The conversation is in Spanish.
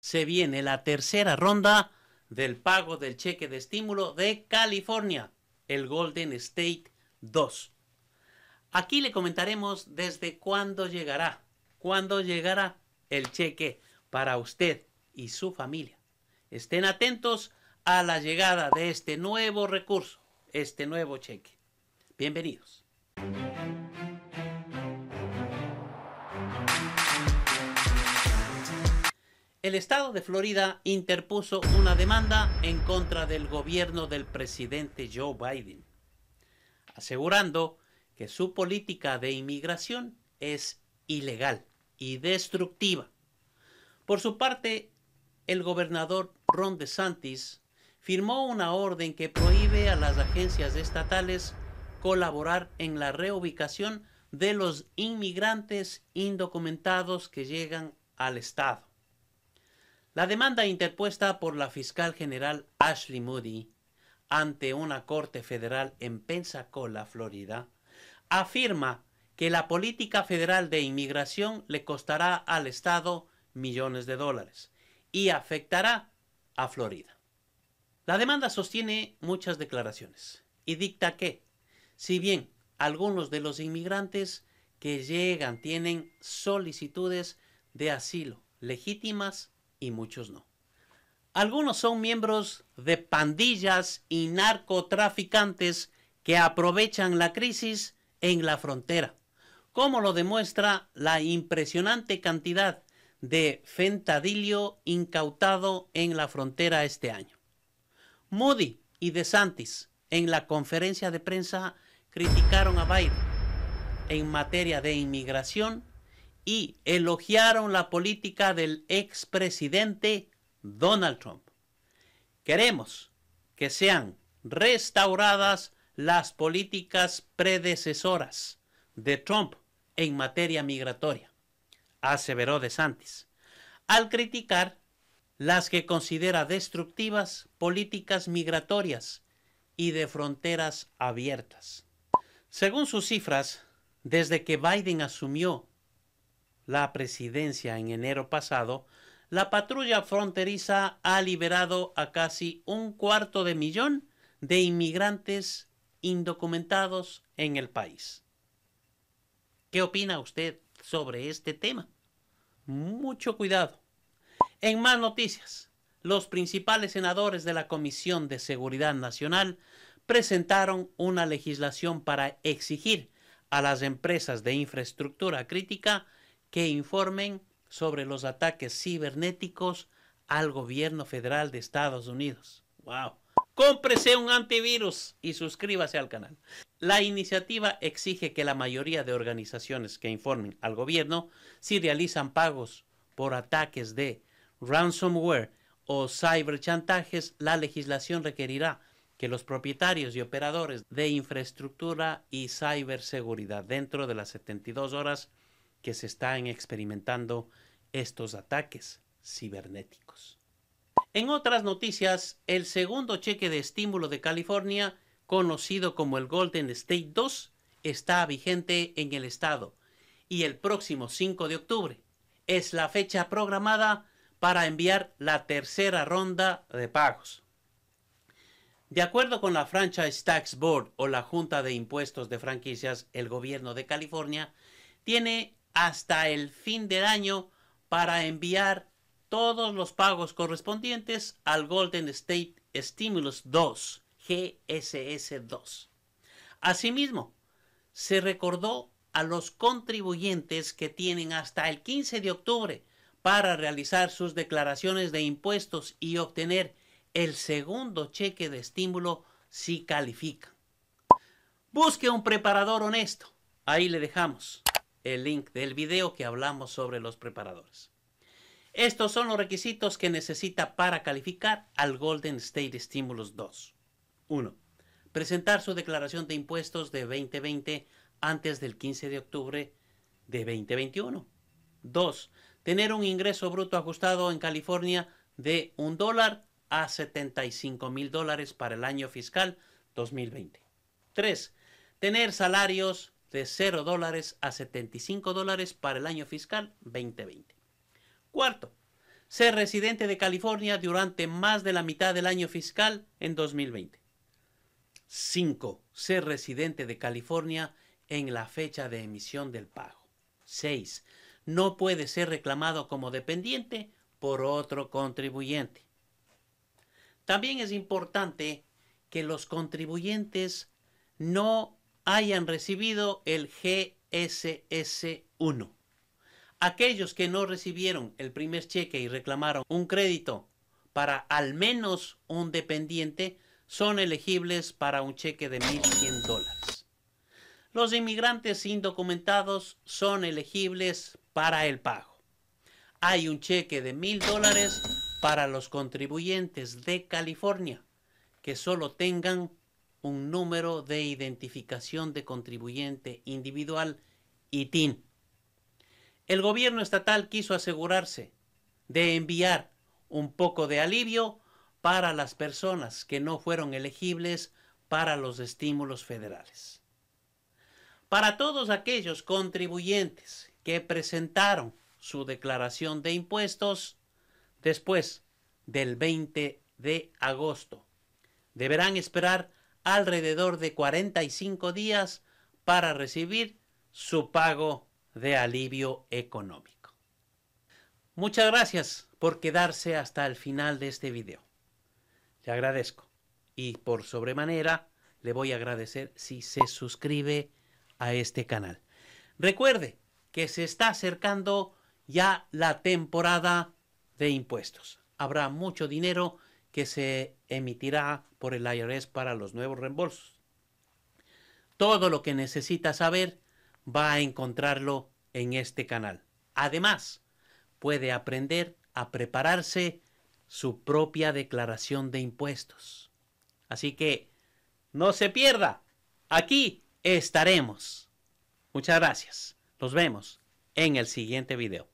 se viene la tercera ronda del pago del cheque de estímulo de California, el Golden State 2. Aquí le comentaremos desde cuándo llegará, cuándo llegará el cheque para usted y su familia. Estén atentos a la llegada de este nuevo recurso, este nuevo cheque. Bienvenidos. el estado de Florida interpuso una demanda en contra del gobierno del presidente Joe Biden, asegurando que su política de inmigración es ilegal y destructiva. Por su parte, el gobernador Ron DeSantis firmó una orden que prohíbe a las agencias estatales colaborar en la reubicación de los inmigrantes indocumentados que llegan al estado. La demanda interpuesta por la fiscal general Ashley Moody ante una corte federal en Pensacola, Florida, afirma que la política federal de inmigración le costará al Estado millones de dólares y afectará a Florida. La demanda sostiene muchas declaraciones y dicta que, si bien algunos de los inmigrantes que llegan tienen solicitudes de asilo legítimas, y muchos no. Algunos son miembros de pandillas y narcotraficantes que aprovechan la crisis en la frontera, como lo demuestra la impresionante cantidad de fentadilio incautado en la frontera este año. Moody y DeSantis en la conferencia de prensa criticaron a Biden en materia de inmigración y elogiaron la política del expresidente Donald Trump. Queremos que sean restauradas las políticas predecesoras de Trump en materia migratoria, aseveró santis al criticar las que considera destructivas políticas migratorias y de fronteras abiertas. Según sus cifras, desde que Biden asumió la presidencia en enero pasado, la patrulla fronteriza ha liberado a casi un cuarto de millón de inmigrantes indocumentados en el país. ¿Qué opina usted sobre este tema? Mucho cuidado. En más noticias, los principales senadores de la Comisión de Seguridad Nacional presentaron una legislación para exigir a las empresas de infraestructura crítica que informen sobre los ataques cibernéticos al gobierno federal de Estados Unidos. ¡Wow! Cómprese un antivirus y suscríbase al canal. La iniciativa exige que la mayoría de organizaciones que informen al gobierno si realizan pagos por ataques de ransomware o cyberchantajes, la legislación requerirá que los propietarios y operadores de infraestructura y ciberseguridad dentro de las 72 horas que se están experimentando estos ataques cibernéticos. En otras noticias, el segundo cheque de estímulo de California, conocido como el Golden State 2, está vigente en el estado y el próximo 5 de octubre es la fecha programada para enviar la tercera ronda de pagos. De acuerdo con la Franchise Tax Board o la Junta de Impuestos de Franquicias, el gobierno de California tiene hasta el fin del año para enviar todos los pagos correspondientes al Golden State Stimulus 2, GSS 2. Asimismo, se recordó a los contribuyentes que tienen hasta el 15 de octubre para realizar sus declaraciones de impuestos y obtener el segundo cheque de estímulo si califican. Busque un preparador honesto. Ahí le dejamos el link del video que hablamos sobre los preparadores. Estos son los requisitos que necesita para calificar al Golden State Stimulus 2. 1. Presentar su declaración de impuestos de 2020 antes del 15 de octubre de 2021. 2. Tener un ingreso bruto ajustado en California de $1 dólar a 75 mil dólares para el año fiscal 2020. 3. Tener salarios de 0 dólares a 75 dólares para el año fiscal 2020. Cuarto, ser residente de California durante más de la mitad del año fiscal en 2020. 5. Ser residente de California en la fecha de emisión del pago. 6. No puede ser reclamado como dependiente por otro contribuyente. También es importante que los contribuyentes no hayan recibido el GSS1. Aquellos que no recibieron el primer cheque y reclamaron un crédito para al menos un dependiente son elegibles para un cheque de 1.100 dólares. Los inmigrantes indocumentados son elegibles para el pago. Hay un cheque de 1.000 dólares para los contribuyentes de California que solo tengan un número de identificación de contribuyente individual, TIN. El gobierno estatal quiso asegurarse de enviar un poco de alivio para las personas que no fueron elegibles para los estímulos federales. Para todos aquellos contribuyentes que presentaron su declaración de impuestos después del 20 de agosto, deberán esperar alrededor de 45 días para recibir su pago de alivio económico. Muchas gracias por quedarse hasta el final de este video. Le agradezco y por sobremanera le voy a agradecer si se suscribe a este canal. Recuerde que se está acercando ya la temporada de impuestos. Habrá mucho dinero que se emitirá por el IRS para los nuevos reembolsos. Todo lo que necesita saber va a encontrarlo en este canal. Además, puede aprender a prepararse su propia declaración de impuestos. Así que, no se pierda, aquí estaremos. Muchas gracias, nos vemos en el siguiente video.